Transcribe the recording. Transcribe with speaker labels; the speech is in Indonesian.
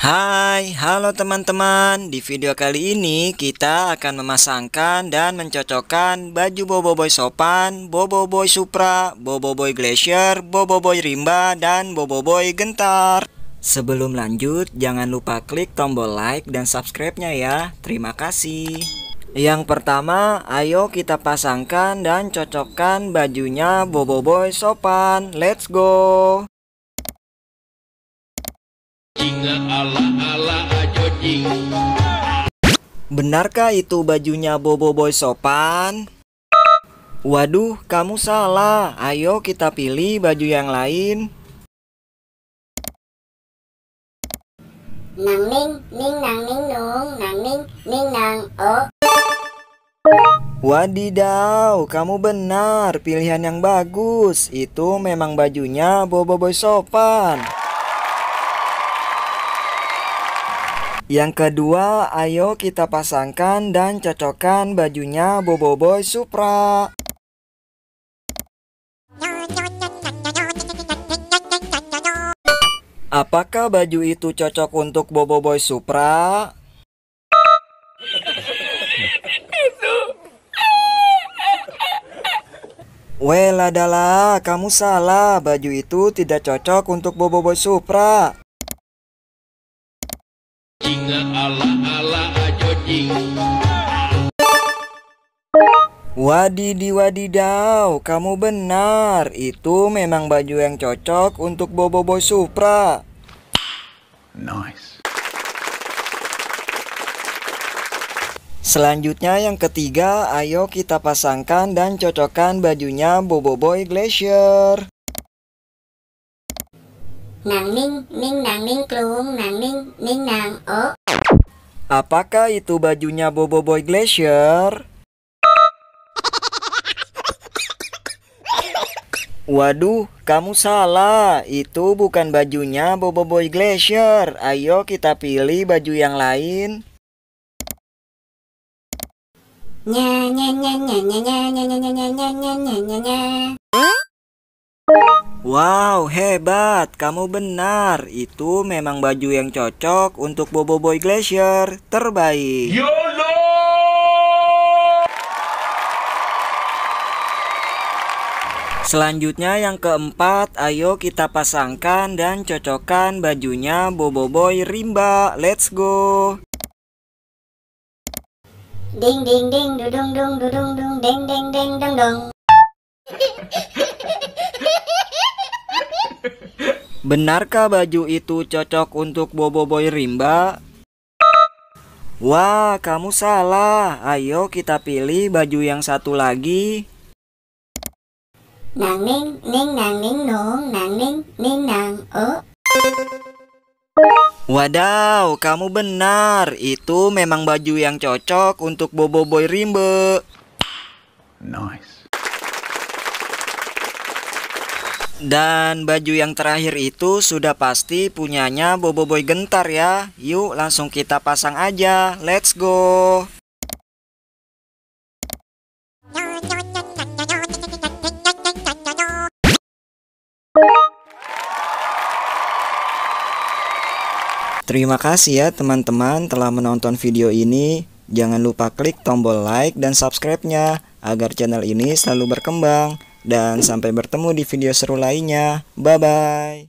Speaker 1: Hai, halo teman-teman. Di video kali ini kita akan memasangkan dan mencocokkan baju boboiboy Sopan, boboiboy Supra, Boboiboy Glacier, boboiboy Rimba, dan boboiboy Gentar. Sebelum lanjut, jangan lupa klik tombol like dan subscribe-nya ya. Terima kasih. Yang pertama, ayo kita pasangkan dan cocokkan bajunya boboiboy Sopan. Let's go! Benarkah itu bajunya Bobo Boy Sopan? Waduh, kamu salah. Ayo kita pilih baju yang lain. Nang ning, nung, nang ning, nang oh. Wadidaw, kamu benar. Pilihan yang bagus. Itu memang bajunya Bobo Boy Sopan. Yang kedua, ayo kita pasangkan dan cocokkan bajunya Boboiboy Supra. Apakah baju itu cocok untuk Boboiboy Supra? Well adalah kamu salah, baju itu tidak cocok untuk Boboiboy Supra. Wadidi wadidaw, kamu benar. Itu memang baju yang cocok untuk Boy Supra. Nice. Selanjutnya yang ketiga, ayo kita pasangkan dan cocokkan bajunya Bobo Boy Glacier. Nang ning, ning nang ning klung, nang ning, ning nang oh. Apakah itu bajunya Bobo Boy Glacier? Waduh, kamu salah. Itu bukan bajunya Bobo Boy Glacier. Ayo kita pilih baju yang lain. Nya Wow, hebat. Kamu benar. Itu memang baju yang cocok untuk Bobo Boy Glacier. Terbaik. YOLO! Selanjutnya yang keempat, ayo kita pasangkan dan cocokkan bajunya Bobo Boy Rimba. Let's go. Ding ding ding dudung dung dudung dung ding ding ding dong dong. Benarkah baju itu cocok untuk Bobo Boy Rimba? Wah, kamu salah. Ayo kita pilih baju yang satu lagi. Nang ning ning nang ning nong nang ning ning nang o. Wadaw, kamu benar. Itu memang baju yang cocok untuk Bobo Boy Rimba. Nice. Dan baju yang terakhir itu sudah pasti punyanya Boboiboy Gentar ya. Yuk langsung kita pasang aja. Let's go. Terima kasih ya teman-teman telah menonton video ini. Jangan lupa klik tombol like dan subscribe-nya agar channel ini selalu berkembang. Dan sampai bertemu di video seru lainnya. Bye bye.